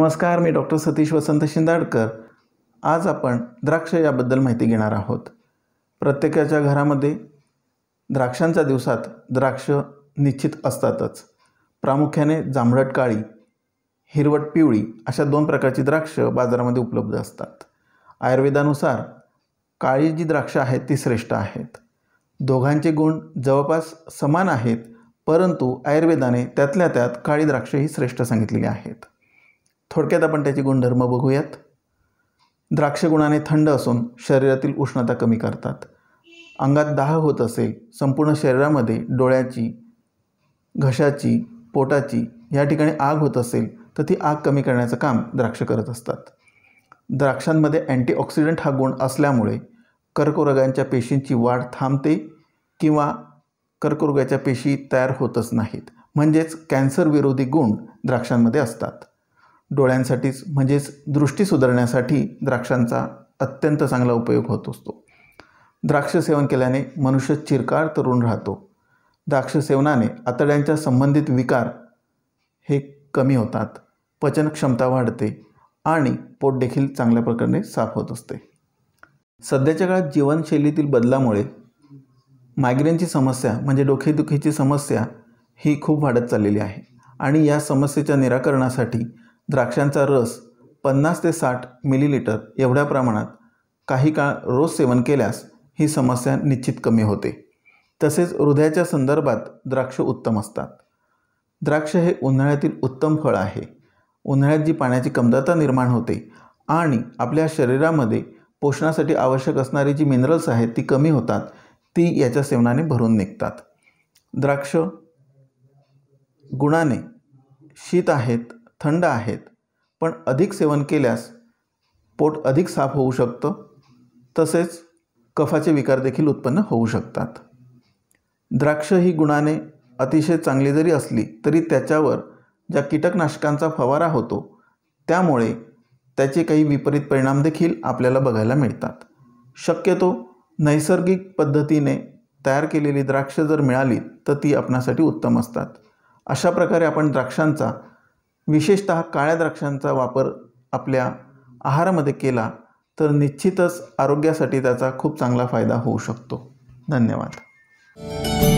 नमस्कार मी डॉक्टर सतीश वसंत शिंदाडकर आज आपण द्राक्ष याबद्दल माहिती घेणार आहोत प्रत्येकाच्या घरामध्ये द्राक्षांच्या दिवसात द्राक्ष निश्चित असतातच प्रामुख्याने जांभळट काळी हिरवट पिवळी अशा दोन प्रकारची द्राक्ष बाजारामध्ये उपलब्ध असतात आयुर्वेदानुसार काळी जी द्राक्ष आहेत ती श्रेष्ठ आहेत दोघांचे गुण जवळपास समान आहेत परंतु आयुर्वेदाने त्यातल्या त्यात काळी द्राक्ष ही श्रेष्ठ सांगितलेली आहेत थोडक्यात आपण त्याचे गुणधर्म बघूयात द्राक्ष गुणाने थंड असून शरीरातील उष्णता कमी करतात अंगात दाह होत असेल संपूर्ण शरीरामध्ये डोळ्याची घशाची पोटाची या ठिकाणी आग होत असेल तर ती आग कमी करण्याचं काम द्राक्ष करत असतात द्राक्षांमध्ये अँटीऑक्सिडंट हा गुण असल्यामुळे कर्करोगांच्या पेशींची वाढ थांबते किंवा कर्करोगाच्या पेशी तयार होतच नाहीत म्हणजेच कॅन्सरविरोधी गुण द्राक्षांमध्ये असतात डोळ्यांसाठीच म्हणजेच दृष्टी सुधारण्यासाठी द्राक्षांचा अत्यंत चांगला उपयोग होत असतो द्राक्ष सेवन केल्याने मनुष्य चिरकाळ तरुण राहतो द्राक्ष सेवनाने आतड्यांच्या संबंधित विकार हे कमी होतात पचनक्षमता वाढते आणि पोट देखील चांगल्या प्रकारे साफ होत असते सध्याच्या काळात जीवनशैलीतील बदलामुळे मायग्रेनची समस्या म्हणजे डोकेदुखीची समस्या ही खूप वाढत चाललेली आहे आणि या समस्येच्या निराकरणासाठी द्राक्षांचा रस पन्नास ते साठ मिलीलिटर एवढ्या प्रमाणात काही काळ रोज सेवन केल्यास ही समस्या निश्चित कमी होते तसेच हृदयाच्या संदर्भात द्राक्ष उत्तम असतात द्राक्ष हे उन्हाळ्यातील उत्तम फळ आहे उन्हाळ्यात जी पाण्याची कमतरता निर्माण होते आणि आपल्या शरीरामध्ये पोषणासाठी आवश्यक असणारी जी मिनरल्स आहेत ती कमी होतात ती याच्या सेवनाने भरून निघतात द्राक्ष गुणाने शीत आहेत थंड आहेत पण अधिक सेवन केल्यास पोट अधिक साफ होऊ शकतं तसेच कफाचे विकार देखील उत्पन्न होऊ शकतात द्राक्ष ही गुणाने अतिशय चांगली जरी असली तरी त्याच्यावर ज्या कीटकनाशकांचा फवारा होतो त्यामुळे त्याचे काही विपरीत परिणाम देखील आपल्याला बघायला मिळतात शक्यतो नैसर्गिक पद्धतीने तयार केलेली द्राक्ष जर मिळाली तर ती आपणासाठी उत्तम असतात अशा प्रकारे आपण द्राक्षांचा विशेषत काळ्या द्राक्षांचा वापर आपल्या आहारामध्ये केला तर निश्चितच आरोग्यासाठी त्याचा खूप चांगला फायदा होऊ शकतो धन्यवाद